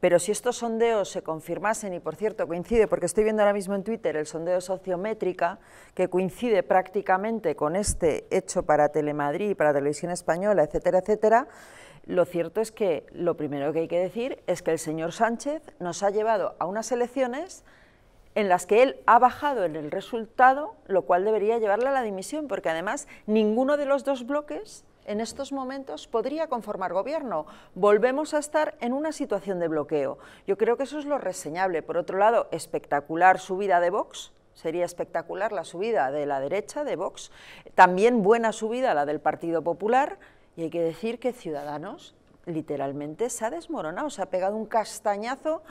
Pero si estos sondeos se confirmasen, y por cierto coincide, porque estoy viendo ahora mismo en Twitter el sondeo sociométrica, que coincide prácticamente con este hecho para Telemadrid, para Televisión Española, etcétera, etcétera, lo cierto es que lo primero que hay que decir es que el señor Sánchez nos ha llevado a unas elecciones en las que él ha bajado en el resultado, lo cual debería llevarle a la dimisión, porque además ninguno de los dos bloques en estos momentos podría conformar gobierno. Volvemos a estar en una situación de bloqueo. Yo creo que eso es lo reseñable. Por otro lado, espectacular subida de Vox, sería espectacular la subida de la derecha, de Vox, también buena subida la del Partido Popular, y hay que decir que Ciudadanos literalmente se ha desmoronado, se ha pegado un castañazo